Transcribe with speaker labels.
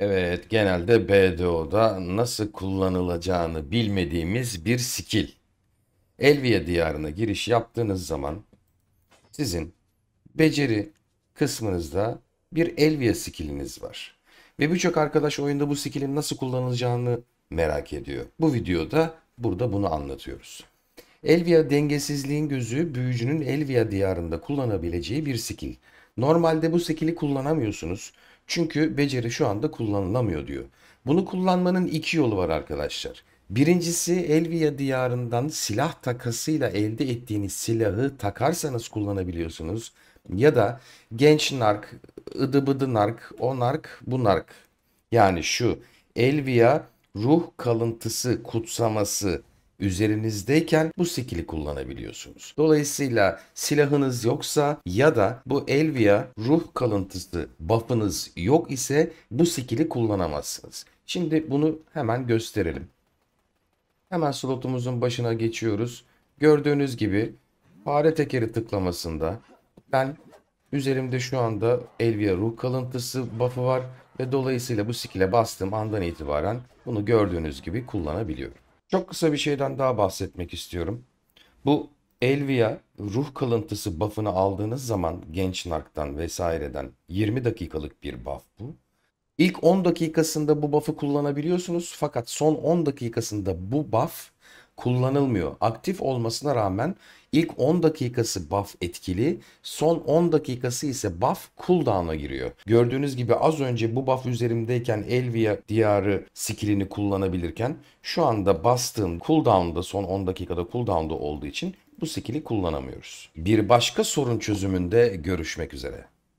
Speaker 1: Evet, genelde BDO'da nasıl kullanılacağını bilmediğimiz bir skill. Elviye diyarına giriş yaptığınız zaman sizin beceri kısmınızda bir Elviye skilliniz var. Ve birçok arkadaş oyunda bu skillin nasıl kullanılacağını merak ediyor. Bu videoda burada bunu anlatıyoruz. Elvia dengesizliğin gözü büyücünün Elvia diyarında kullanabileceği bir skill. Normalde bu skill'i kullanamıyorsunuz. Çünkü beceri şu anda kullanılamıyor diyor. Bunu kullanmanın iki yolu var arkadaşlar. Birincisi Elvia diyarından silah takasıyla elde ettiğiniz silahı takarsanız kullanabiliyorsunuz. Ya da genç nark, ıdı bıdı nark, o nark, bu nark. Yani şu Elvia ruh kalıntısı kutsaması üzerinizdeyken bu skill'i kullanabiliyorsunuz. Dolayısıyla silahınız yoksa ya da bu Elvia ruh kalıntısı buff'ınız yok ise bu skill'i kullanamazsınız. Şimdi bunu hemen gösterelim. Hemen slotumuzun başına geçiyoruz. Gördüğünüz gibi fare tekeri tıklamasında ben üzerimde şu anda Elvia ruh kalıntısı buff'ı var ve dolayısıyla bu skill'e bastığım andan itibaren bunu gördüğünüz gibi kullanabiliyorum. Çok kısa bir şeyden daha bahsetmek istiyorum. Bu Elvia ruh kalıntısı buff'ını aldığınız zaman genç narktan vesaireden 20 dakikalık bir buff bu. İlk 10 dakikasında bu buff'ı kullanabiliyorsunuz fakat son 10 dakikasında bu buff kullanılmıyor. Aktif olmasına rağmen ilk 10 dakikası buff etkili, son 10 dakikası ise buff cooldown'a giriyor. Gördüğünüz gibi az önce bu buff üzerimdeyken Elvia diyarı skillini kullanabilirken şu anda bastığım cooldown'da son 10 dakikada cooldown'da olduğu için bu skill'i kullanamıyoruz. Bir başka sorun çözümünde görüşmek üzere.